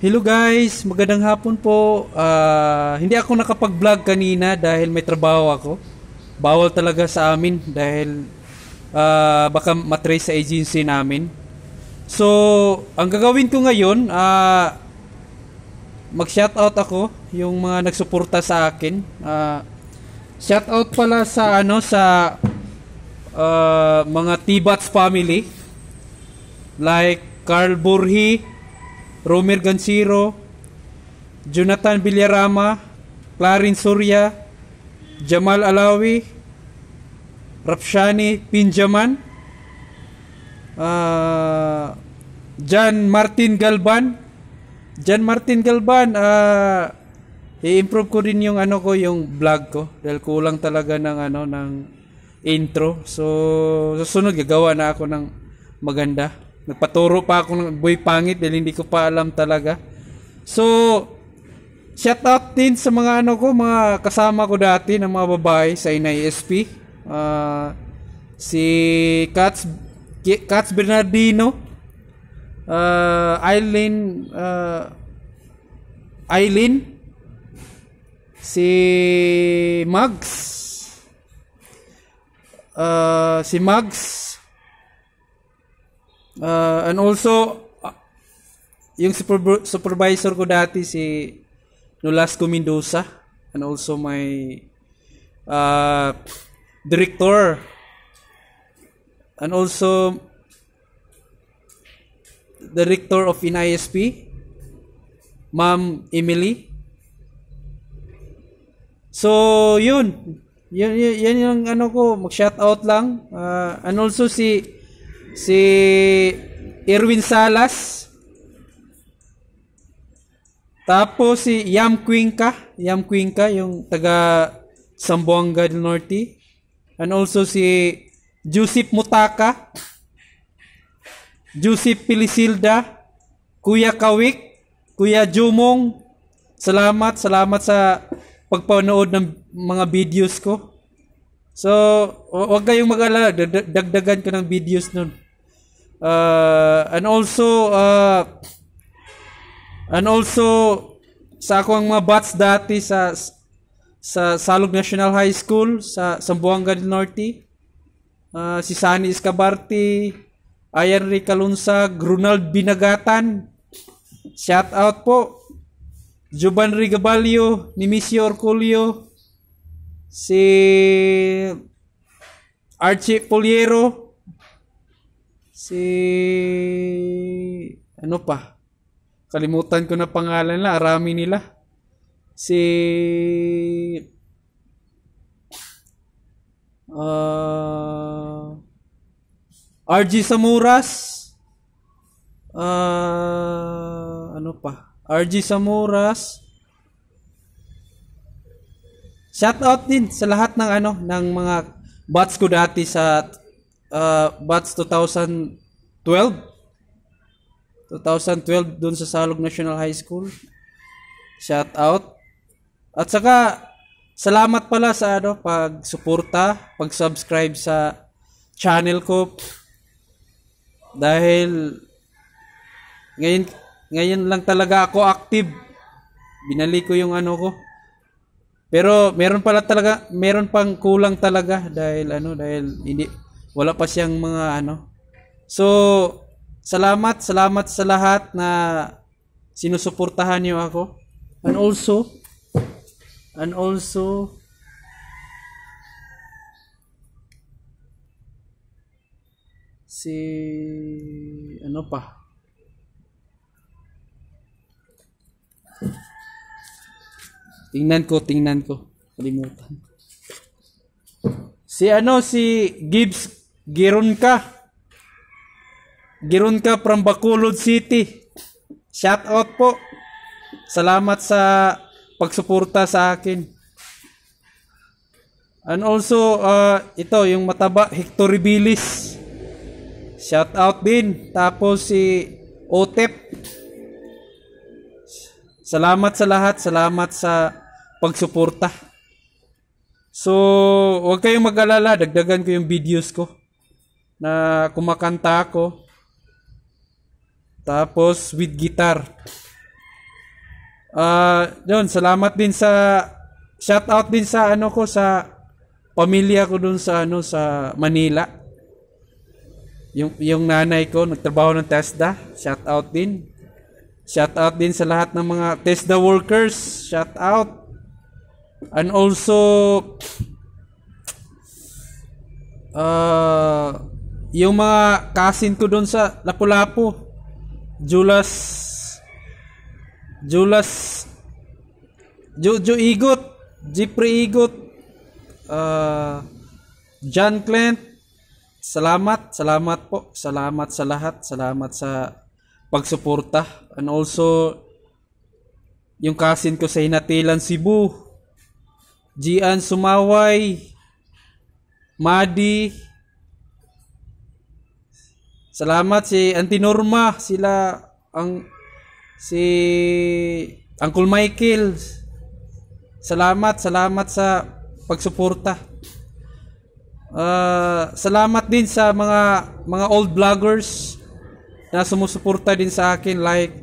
Hello guys, magandang hapon po. Uh, hindi ako nakapag-vlog kanina dahil may trabaho ako. Bawal talaga sa amin dahil uh, baka matrace sa agency namin. So, ang gagawin ko ngayon, uh, mag-shoutout ako yung mga nagsuporta sa akin. Uh, shoutout pala sa ano sa uh, mga Tibats family like Carl Burhi, Romer Gansiro, Jonathan Villarama, Clarin Surya, Jamal Alawi, Rapshani Pinjaman, uh, Jan Martin Galban. Jan Martin Galban, uh, i-improve ko rin yung ano ko, yung vlog ko dahil kulang talaga ng ano ng intro. So susunod gagawa na ako ng maganda. Nagpaturo pa ako ng boy pangit dahil hindi ko pa alam talaga. So, shout out din sa mga ano ko, mga kasama ko dati ng mga babae sa NISP. Uh, ah, si Katz, Katz Bernardino, uh, Eileen, uh, Eileen, si Mags, uh, si Mags, Uh, and also, uh, yung super, supervisor ko dati si Nolasco Mendoza and also my uh, director and also the director of NISP, Ma'am Emily. So, yun. Yan, yun, yung ano ko, mag-shout out lang. Uh, and also si si Erwin Salas, tapos si Yam Cuenca, Yam Cuenca, yung taga Sambuanga del Norte. And also si Joseph Mutaka, Joseph Pilisilda, Kuya Kawik, Kuya Jumong. Salamat, salamat sa pagpanood ng mga videos ko. So, wag kayong mag ala Dagdagan ko ng videos nun. Uh, and also, uh, and also, sa ako ang mga bats dati sa sa Salog National High School sa Sambuanga del Norte. Uh, si Sunny Escabarte, Ayan Rica Lunsag, Ronald Binagatan. Shout out po. Juban Rigabalio, Nimisio Orculio, si Archie Poliero, si ano pa? Kalimutan ko na pangalan nila, arami nila. Si uh, ah, RG Samuras. Uh, ano pa? RG Samuras. Shout out din sa lahat ng ano ng mga bots ko dati sa uh, bots 2012. 2012 doon sa Salog National High School. Shout out. At saka salamat pala sa ano pag suporta, pag subscribe sa channel ko dahil ngayon ngayon lang talaga ako active. Binalik ko yung ano ko, pero meron pala talaga, meron pang kulang talaga dahil ano, dahil hindi wala pa siyang mga ano. So, salamat, salamat sa lahat na sinusuportahan niyo ako. And also, and also si ano pa Tingnan ko, tingnan ko. Kalimutan. Si ano, si Gibbs Gironka. Gironka from Bacolod City. Shout out po. Salamat sa pagsuporta sa akin. And also, uh, ito, yung mataba, Hector Bilis. Shout out din. Tapos si Otep. Salamat sa lahat. Salamat sa pagsuporta. So, huwag kayong mag-alala. Dagdagan ko yung videos ko na kumakanta ako. Tapos, with guitar. Ah, uh, yun, salamat din sa shout out din sa ano ko sa pamilya ko dun sa ano sa Manila. Yung yung nanay ko nagtrabaho ng TESDA, shout out din. Shout out din sa lahat ng mga Tesla workers. Shout out. And also uh, yung mga kasin ko doon sa Lapu-Lapu. Julas Julas Jojo Igot, Jeffrey Igot, uh, John Clint, salamat, salamat po, salamat sa lahat, salamat sa pagsuporta and also yung kasin ko sa Hinatilan Cebu Gian Sumaway Madi Salamat si Auntie Norma sila ang si Uncle Michael Salamat salamat sa pagsuporta uh, salamat din sa mga mga old vloggers na sumusuporta din sa akin like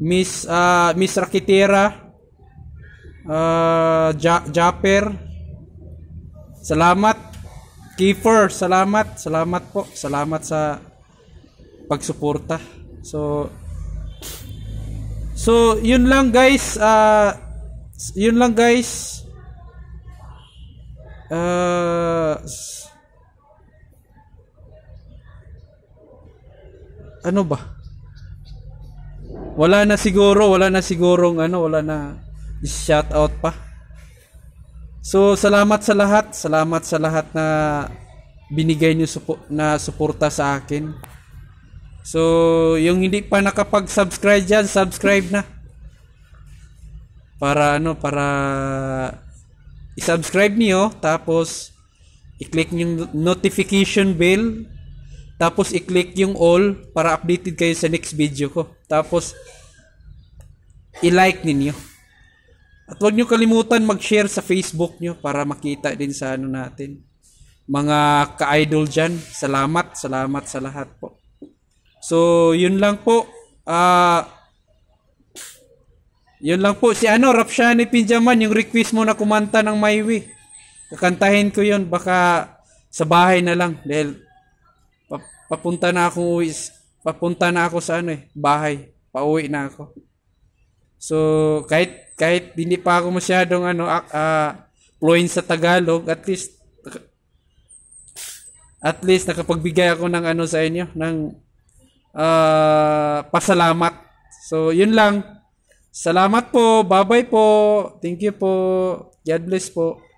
Miss uh, Miss Rakitera uh, ja- Japper Salamat Kiefer, salamat, salamat po. Salamat sa pagsuporta. So So, yun lang guys. Uh, yun lang guys. Uh, ano ba? Wala na siguro, wala na sigurong ano, wala na shout out pa. So, salamat sa lahat. Salamat sa lahat na binigay niyo supo, na suporta sa akin. So, yung hindi pa nakapag-subscribe diyan, subscribe na. Para ano, para i-subscribe niyo tapos i-click yung notification bell tapos i-click yung all para updated kayo sa next video ko. Tapos i-like ninyo. At huwag nyo kalimutan mag-share sa Facebook nyo para makita din sa ano natin. Mga ka-idol dyan, salamat, salamat sa lahat po. So, yun lang po. Ah... Uh, yun lang po. Si ano, Rapshani Pinjaman, yung request mo na kumanta ng My Way. Kakantahin ko yun. Baka sa bahay na lang. Dahil papunta na ako is papunta na ako sa ano eh, bahay. Pauwi na ako. So, kahit kahit hindi pa ako masyadong ano uh, fluent sa Tagalog, at least at least nakapagbigay ako ng ano sa inyo ng uh, pasalamat. So, yun lang. Salamat po. Bye-bye po. Thank you po. God bless po.